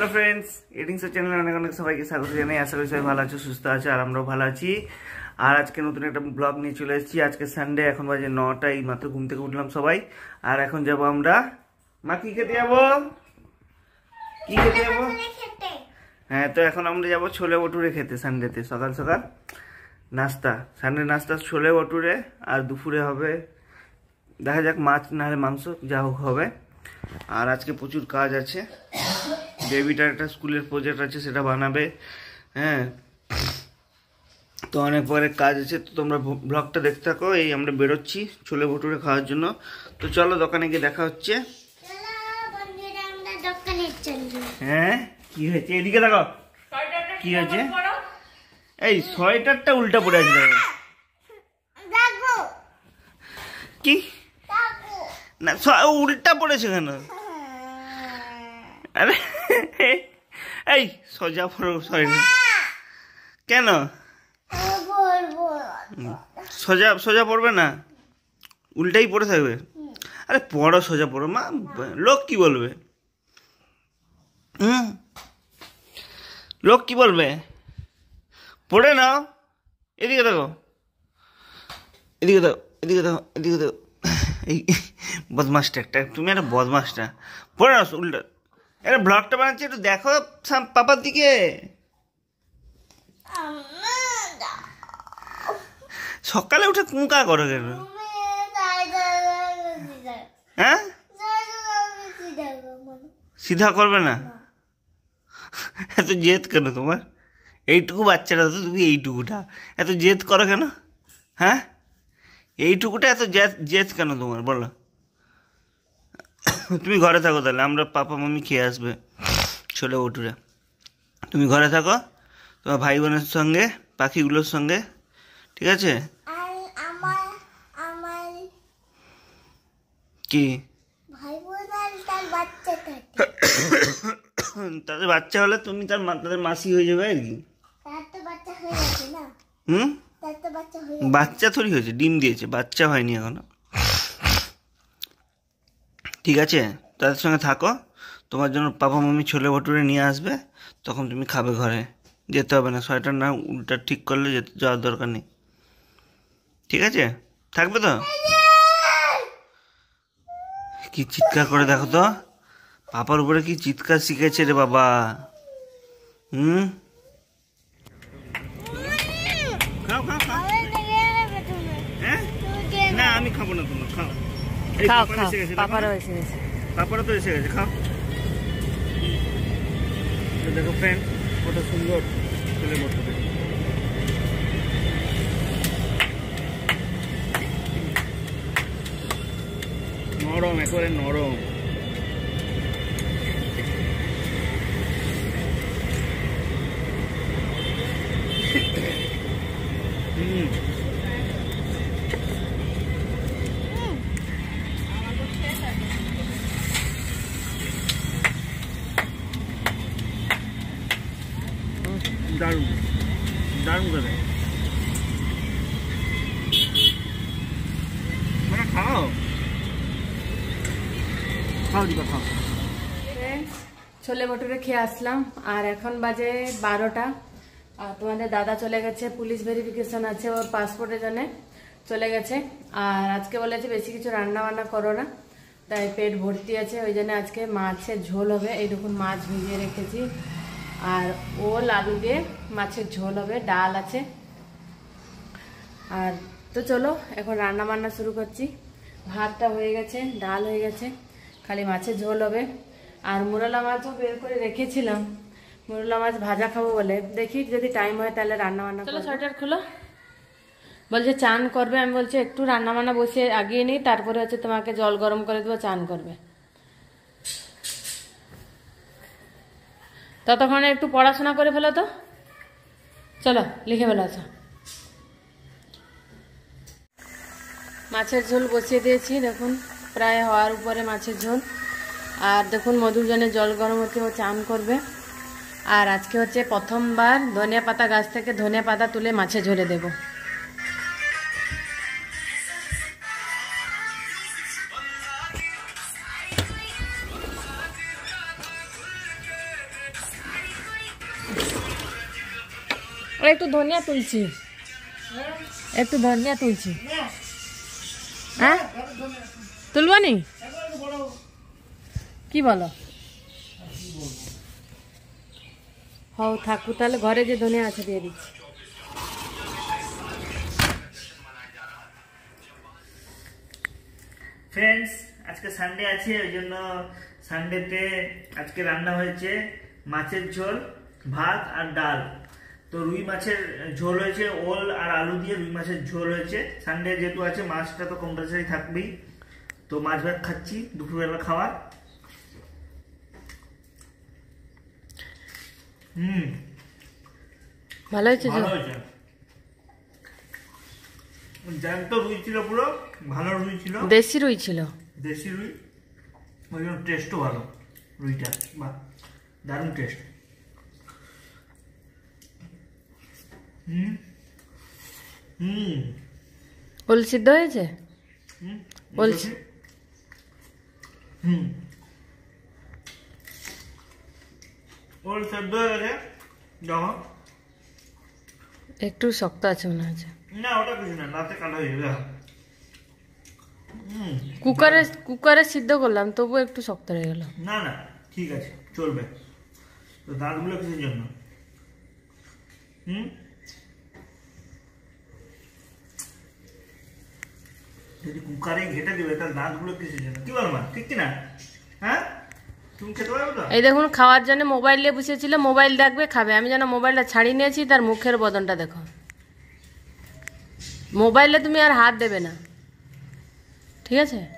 Hello friends এডিংসের চ্যানেলে অনেক অনেক সবাইকে স্বাগত জানাই আশা করি সবাই ভালো আছো সুস্থ আছো আর আমরাও ভালো আছি আর আজকে নতুন একটা ব্লগ নিয়ে চলে এসেছি আজকে সানডে এখন বাজে নটাই মাত্র ঘুম থেকে উঠলাম সবাই আর এখন যাব আমরা মা কি খেতে যাবো কি খেতে যাবো হ্যাঁ তো এখন আমরা যাব ছোলে বটুরে খেতে সানডেতে সকাল সকাল নাস্তা সানডে নাস্তা ছোলে বটুরে আর দুপুরে হবে দেখা যাক মাছ নাহলে মাংস যা হোক হবে আর আজকে প্রচুর কাজ আছে বেবিটার একটা স্কুলের প্রজেক্ট আছে সেটা বানাবে হ্যাঁ তো অনেক পরে কাজ আছে তো তোমরা ব্লগটা দেখতে থাকো এই আমরা বেরোচ্ছি ছোলে ভটুরে খাওয়ার জন্য তো চলো দোকানে গিয়ে দেখা হচ্ছে হ্যাঁ কি হয়েছে এদিকে দেখো কি হয়েছে এই সোয়েটারটা উল্টা পড়ে আছে কি না উল্টা পড়েছে কেন আরে এই সোজা পড়ো সরি কেন সোজা সোজা পড়বে না উল্টাই পড়ে থাকবে আরে পড়ো সোজা পড়ো মা লোক কি বলবে হুম লোক কি বলবে পড়ে নাও এদিকে দেখো এদিকে দেখো এদিকে দেখো এদিকে দেখো এই বদমাসটা একটা তুমি একটা বদমাসটা পড়ে নাও উল্টা এটা ব্লগটা বানাচ্ছি একটু দেখো পাপার দিকে সকালে উঠে কুঁকা করো কেন হ্যাঁ সিধা করবে না এত জেদ কেন তোমার এইটুকু বাচ্চাটা তো তুমি এইটুকুটা এত জেদ করো কেন হ্যাঁ এইটুকুটা এত জেদ জেদ কেন তোমার বলো তুমি ঘরে থাকো তাহলে আমরা পাপা মামি খেয়ে আসবে ছোলে ভটুরে তুমি ঘরে থাকো তোমার ভাই বোনের সঙ্গে পাখিগুলোর সঙ্গে ঠিক আছে কি তাদের বাচ্চা হলে তুমি তার তাদের মাসি হয়ে যাবে আর কি হুম বাচ্চা থরি হয়েছে ডিম দিয়েছে বাচ্চা হয়নি এখনো ঠিক আছে তাদের সঙ্গে থাকো তোমার জন্য পাপা মামি ছোলে ভটুরে নিয়ে আসবে তখন তুমি খাবে ঘরে যেতে হবে না সোয়েটার না উল্টা ঠিক করলে যেতে যাওয়ার দরকার নেই ঠিক আছে থাকবে তো কি চিৎকার করে দেখো তো পাপার উপরে কি চিৎকার শিখেছে রে বাবা হুম খাও খাও খাও না আমি খাবো না তোমার খাও খাও খাও পাপারও এসে গেছে পাপারও তো এসে গেছে খাও দেখো ফ্রেন্ড কত সুন্দর তেলের মতো নরম একেবারে নরম হুম করে মানে ছোলে ভটুরে খেয়ে আসলাম আর এখন বাজে বারোটা আর তোমাদের দাদা চলে গেছে পুলিশ ভেরিফিকেশন আছে ওর পাসপোর্টের জন্য চলে গেছে আর আজকে বলেছে বেশি কিছু রান্না বান্না করো না তাই পেট ভর্তি আছে ওই জন্য আজকে মাছের ঝোল হবে এই দেখুন মাছ ভিজিয়ে রেখেছি আর ও লাড়ু দিয়ে মাছের ঝোল হবে ডাল আছে আর তো চলো এখন রান্না বান্না শুরু করছি ভাতটা হয়ে গেছে ডাল হয়ে গেছে খালি মাছের ঝোল হবে আর মুরালা মাছও বের করে রেখেছিলাম মুরালা মাছ ভাজা খাবো বলে দেখি যদি টাইম হয় তাহলে রান্না বান্না চলো সোয়েটার খুলো বলছে চান করবে আমি বলছি একটু রান্না বান্না বসে আগিয়ে নিই তারপরে হচ্ছে তোমাকে জল গরম করে দেবো চান করবে ততক্ষণে একটু পড়াশোনা করে ফেলো তো চলো লিখে ফেলো আসা আচ্ছা। মাছের ঝোল বসিয়ে দিয়েছি দেখুন প্রায় হওয়ার উপরে মাছের ঝোল আর দেখুন মধুরজনে জল গরম হতে ও চান করবে আর আজকে হচ্ছে প্রথমবার ধনিয়া পাতা গাছ থেকে ধনিয়া পাতা তুলে মাছে ঝরে দেবো একটু ধনিয়া তুলছি একটু ধনিয়া তুলছি হ্যাঁ তুলবানি কি বলো হও থাকু তাহলে ঘরে যে ধনিয়া আছে দিয়ে দিচ্ছি ফ্রেন্ডস আজকে সানডে আছে ওই জন্য সানডেতে আজকে রান্না হয়েছে মাছের ঝোল ভাত আর ডাল তো রুই মাছের ঝোল হয়েছে ওল আর আলু দিয়ে রুই মাছের ঝোল হয়েছে সানডে যেহেতু আছে মাছটা তো কম্পালসারি থাকবেই তো মাছ ভাত খাচ্ছি দুপুরবেলা খাওয়ার হুম ভালো হয়েছে ভালো হয়েছে জ্যান্ত রুই ছিল পুরো ভালো রুই ছিল দেশি রুই ছিল দেশি রুই ওই জন্য টেস্টও ভালো রুইটা বা দারুণ টেস্ট হুম ওল সিদ্ধ হয়েছে বলছি হুম সিদ্ধ হয়েছে দেখো একটু শক্ত আছে মনে হচ্ছে না কুকারে কুকারে সিদ্ধ করলাম তবু একটু শক্ত হয়ে গেল না না ঠিক আছে চলবে দাঁতগুলো কিসের জন্য হুম যদি কুকারে ঘেটে দিবে তার দাঁতগুলো কিসের জন্য কি বলো মা ঠিক কি না হ্যাঁ এই দেখুন খাওয়ার জন্য মোবাইল নিয়ে বসেছিল মোবাইল দেখবে খাবে আমি যেন মোবাইলটা ছাড়িয়ে নিয়েছি তার মুখের বদনটা দেখো মোবাইলে তুমি আর হাত দেবে না ঠিক আছে